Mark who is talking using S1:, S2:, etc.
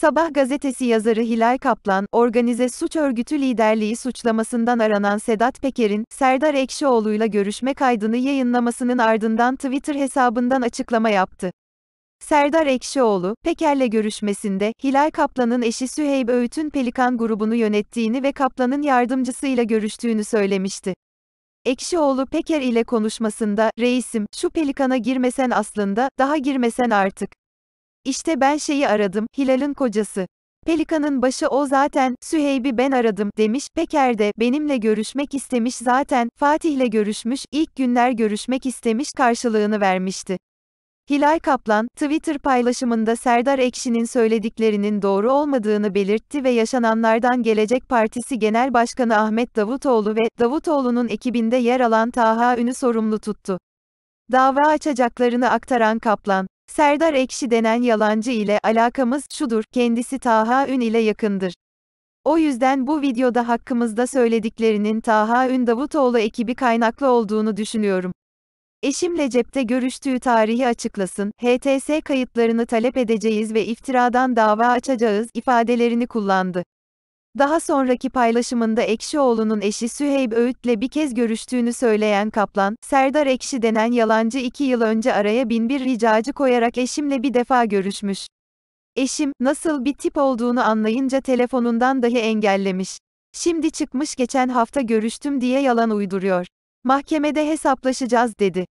S1: Sabah gazetesi yazarı Hilal Kaplan, organize suç örgütü liderliği suçlamasından aranan Sedat Peker'in, Serdar Ekşioğlu'yla görüşme kaydını yayınlamasının ardından Twitter hesabından açıklama yaptı. Serdar Ekşioğlu, Peker'le görüşmesinde, Hilal Kaplan'ın eşi Süheyb Öğüt'ün Pelikan grubunu yönettiğini ve Kaplan'ın yardımcısıyla görüştüğünü söylemişti. Ekşioğlu Peker ile konuşmasında, reisim, şu pelikana girmesen aslında, daha girmesen artık. İşte ben şeyi aradım, Hilal'ın kocası. Pelikan'ın başı o zaten, Süheyb'i ben aradım, demiş, Peker de, benimle görüşmek istemiş zaten, Fatih'le görüşmüş, ilk günler görüşmek istemiş karşılığını vermişti. Hilal Kaplan, Twitter paylaşımında Serdar Ekşi'nin söylediklerinin doğru olmadığını belirtti ve yaşananlardan Gelecek Partisi Genel Başkanı Ahmet Davutoğlu ve Davutoğlu'nun ekibinde yer alan Taha Ün'ü sorumlu tuttu. Dava açacaklarını aktaran Kaplan, Serdar Ekşi denen yalancı ile alakamız şudur, kendisi Taha Ün ile yakındır. O yüzden bu videoda hakkımızda söylediklerinin Taha Ün Davutoğlu ekibi kaynaklı olduğunu düşünüyorum. Eşimle cepte görüştüğü tarihi açıklasın, HTS kayıtlarını talep edeceğiz ve iftiradan dava açacağız ifadelerini kullandı. Daha sonraki paylaşımında Ekşioğlu'nun eşi Süheyb Öğüt'le bir kez görüştüğünü söyleyen Kaplan, Serdar Ekşi denen yalancı iki yıl önce araya bin bir ricacı koyarak eşimle bir defa görüşmüş. Eşim, nasıl bir tip olduğunu anlayınca telefonundan dahi engellemiş. Şimdi çıkmış geçen hafta görüştüm diye yalan uyduruyor. Mahkemede hesaplaşacağız dedi.